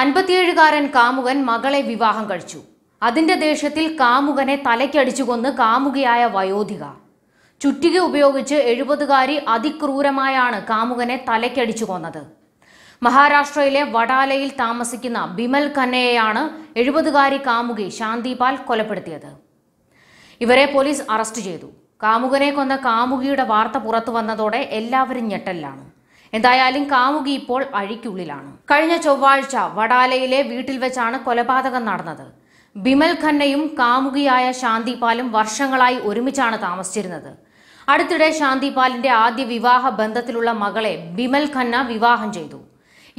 അൻപത്തിയേഴുകാരൻ കാമുകൻ മകളെ വിവാഹം കഴിച്ചു അതിൻ്റെ ദേഷ്യത്തിൽ കാമുകനെ തലയ്ക്കടിച്ചു കൊന്ന് കാമുകിയായ വയോധിക ചുറ്റിക ഉപയോഗിച്ച് എഴുപതുകാരി അതിക്രൂരമായാണ് കാമുകനെ തലയ്ക്കടിച്ചു കൊന്നത് മഹാരാഷ്ട്രയിലെ വടാലയിൽ താമസിക്കുന്ന ബിമൽ ഖന്നയെയാണ് എഴുപതുകാരി കാമുകി ശാന്തിപാൽ കൊലപ്പെടുത്തിയത് ഇവരെ പോലീസ് അറസ്റ്റ് ചെയ്തു കാമുകനെ കൊന്ന കാമുകിയുടെ വാർത്ത പുറത്തു വന്നതോടെ എല്ലാവരും ഞെട്ടലിലാണ് എന്തായാലും കാമുകി ഇപ്പോൾ അഴിക്കുള്ളിലാണ് കഴിഞ്ഞ ചൊവ്വാഴ്ച വടാലയിലെ വീട്ടിൽ വെച്ചാണ് കൊലപാതകം നടന്നത് ബിമൽ ഖന്നയും കാമുകിയായ ശാന്തിപാലും വർഷങ്ങളായി ഒരുമിച്ചാണ് താമസിച്ചിരുന്നത് അടുത്തിടെ ശാന്തിപാലിന്റെ ആദ്യ വിവാഹ ബന്ധത്തിലുള്ള മകളെ ബിമൽ ഖന്ന വിവാഹം ചെയ്തു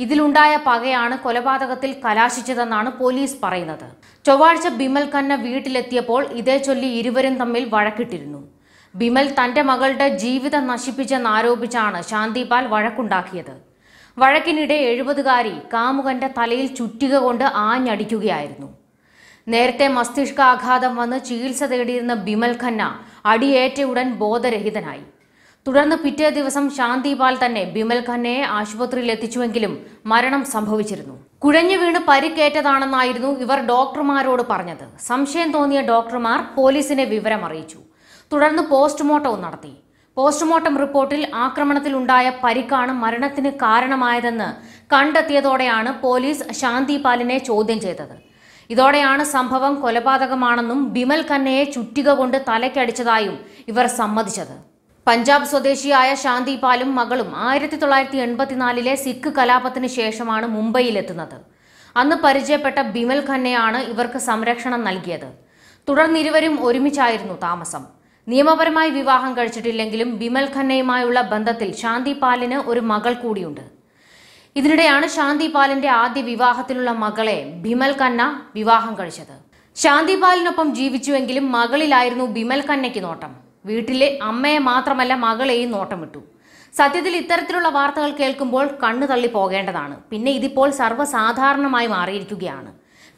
ഇതിലുണ്ടായ പകയാണ് കൊലപാതകത്തിൽ കലാശിച്ചതെന്നാണ് പോലീസ് പറയുന്നത് ചൊവ്വാഴ്ച ബിമൽ ഖന്ന വീട്ടിലെത്തിയപ്പോൾ ഇതേ ചൊല്ലി ഇരുവരും തമ്മിൽ വഴക്കിട്ടിരുന്നു ബിമൽ തന്റെ മകളുടെ ജീവിതം നശിപ്പിച്ചെന്നാരോപിച്ചാണ് ശാന്തിപാൽ വഴക്കുണ്ടാക്കിയത് വഴക്കിനിടെ എഴുപതുകാരി കാമുകന്റെ തലയിൽ ചുറ്റിക കൊണ്ട് ആഞ്ഞടിക്കുകയായിരുന്നു നേരത്തെ മസ്തിഷ്കാഘാതം വന്ന് ചികിത്സ തേടിയിരുന്ന ബിമൽ ഖന്ന അടിയേറ്റ ഉടൻ ബോധരഹിതനായി തുടർന്ന് പിറ്റേ ദിവസം ശാന്തിപാൽ തന്നെ ബിമൽ ഖന്നയെ ആശുപത്രിയിൽ എത്തിച്ചുവെങ്കിലും മരണം സംഭവിച്ചിരുന്നു കുഴഞ്ഞു വീണ് പരിക്കേറ്റതാണെന്നായിരുന്നു ഇവർ ഡോക്ടർമാരോട് പറഞ്ഞത് സംശയം തോന്നിയ ഡോക്ടർമാർ പോലീസിനെ വിവരം അറിയിച്ചു തുടർന്ന് പോസ്റ്റ്മോർട്ടവും നടത്തി പോസ്റ്റ്മോർട്ടം റിപ്പോർട്ടിൽ ആക്രമണത്തിലുണ്ടായ പരിക്കാണ് മരണത്തിന് കാരണമായതെന്ന് കണ്ടെത്തിയതോടെയാണ് പോലീസ് ശാന്തി പാലിനെ ചോദ്യം ചെയ്തത് ഇതോടെയാണ് സംഭവം കൊലപാതകമാണെന്നും ബിമൽ കന്നയെ ചുറ്റിക കൊണ്ട് തലയ്ക്കടിച്ചതായും ഇവർ സമ്മതിച്ചത് പഞ്ചാബ് സ്വദേശിയായ ശാന്തി പാലും മകളും ആയിരത്തി തൊള്ളായിരത്തി എൺപത്തിനാലിലെ സിഖ് കലാപത്തിന് ശേഷമാണ് മുംബൈയിലെത്തുന്നത് അന്ന് പരിചയപ്പെട്ട ബിമൽ ഖന്നയാണ് ഇവർക്ക് സംരക്ഷണം നൽകിയത് തുടർന്നിരുവരും ഒരുമിച്ചായിരുന്നു താമസം നിയമപരമായി വിവാഹം കഴിച്ചിട്ടില്ലെങ്കിലും ബിമൽ ഖന്നയുമായുള്ള ബന്ധത്തിൽ ശാന്തി പാലിന് ഒരു മകൾ കൂടിയുണ്ട് ഇതിനിടെയാണ് ശാന്തി പാലിന്റെ ആദ്യ വിവാഹത്തിലുള്ള മകളെ ബിമൽ ഖന്ന വിവാഹം കഴിച്ചത് ശാന്തി പാലിനൊപ്പം ജീവിച്ചുവെങ്കിലും മകളിലായിരുന്നു ബിമൽ ഖന്നയ്ക്ക് നോട്ടം വീട്ടിലെ അമ്മയെ മാത്രമല്ല മകളെയും നോട്ടം വിട്ടു സത്യത്തിൽ ഇത്തരത്തിലുള്ള വാർത്തകൾ കേൾക്കുമ്പോൾ കണ്ണു തള്ളി പോകേണ്ടതാണ് പിന്നെ ഇതിപ്പോൾ സർവ്വസാധാരണമായി മാറിയിരിക്കുകയാണ്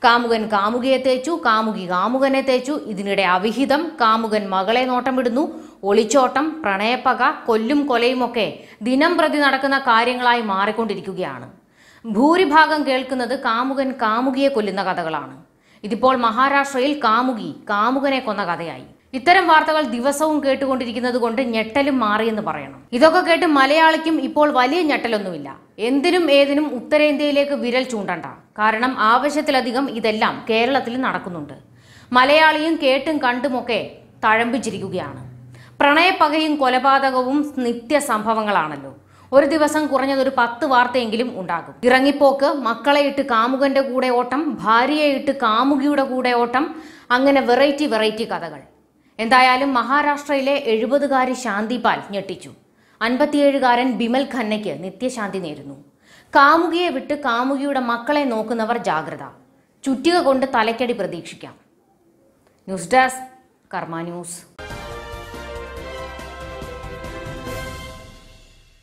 കാമുകൻ കാമുകിയെ തേച്ചു കാമുകി കാമുകനെ തേച്ചു ഇതിനിടെ അവിഹിതം കാമുകൻ മകളെ നോട്ടമിടുന്നു ഒളിച്ചോട്ടം പ്രണയപ്പക കൊല്ലും കൊലയുമൊക്കെ ദിനം പ്രതി നടക്കുന്ന കാര്യങ്ങളായി മാറിക്കൊണ്ടിരിക്കുകയാണ് ഭൂരിഭാഗം കേൾക്കുന്നത് കാമുകൻ കാമുകിയെ കൊല്ലുന്ന കഥകളാണ് ഇതിപ്പോൾ മഹാരാഷ്ട്രയിൽ കാമുകി കാമുകനെ കൊന്ന കഥയായി ഇത്തരം വാർത്തകൾ ദിവസവും കേട്ടുകൊണ്ടിരിക്കുന്നത് കൊണ്ട് ഞെട്ടലും മാറിയെന്ന് പറയണം ഇതൊക്കെ കേട്ട് മലയാളിക്കും ഇപ്പോൾ വലിയ ഞെട്ടലൊന്നുമില്ല എന്തിനും ഏതിനും ഉത്തരേന്ത്യയിലേക്ക് വിരൽ ചൂണ്ടണ്ട കാരണം ആവശ്യത്തിലധികം ഇതെല്ലാം കേരളത്തിൽ നടക്കുന്നുണ്ട് മലയാളിയും കേട്ടും കണ്ടുമൊക്കെ തഴമ്പിച്ചിരിക്കുകയാണ് പ്രണയപ്പകയും കൊലപാതകവും നിത്യസംഭവങ്ങളാണല്ലോ ഒരു ദിവസം കുറഞ്ഞതൊരു പത്ത് വാർത്തയെങ്കിലും ഉണ്ടാകും ഇറങ്ങിപ്പോക്ക് മക്കളെ ഇട്ട് കാമുകന്റെ കൂടെ ഓട്ടം ഭാര്യയെ ഇട്ട് കാമുകിയുടെ കൂടെ ഓട്ടം അങ്ങനെ വെറൈറ്റി വെറൈറ്റി കഥകൾ എന്തായാലും മഹാരാഷ്ട്രയിലെ എഴുപതുകാരി ശാന്തിപാൽ ഞെട്ടിച്ചു അൻപത്തിയേഴുകാരൻ ബിമൽ ഖന്നയ്ക്ക് നിത്യശാന്തി നേരുന്നു കാമുകിയെ വിട്ട് കാമുകിയുടെ മക്കളെ നോക്കുന്നവർ ജാഗ്രത ചുറ്റിക കൊണ്ട് തലയ്ക്കടി പ്രതീക്ഷിക്കാം ന്യൂസ് ഡെസ്ക് കർമ്മ ന്യൂസ്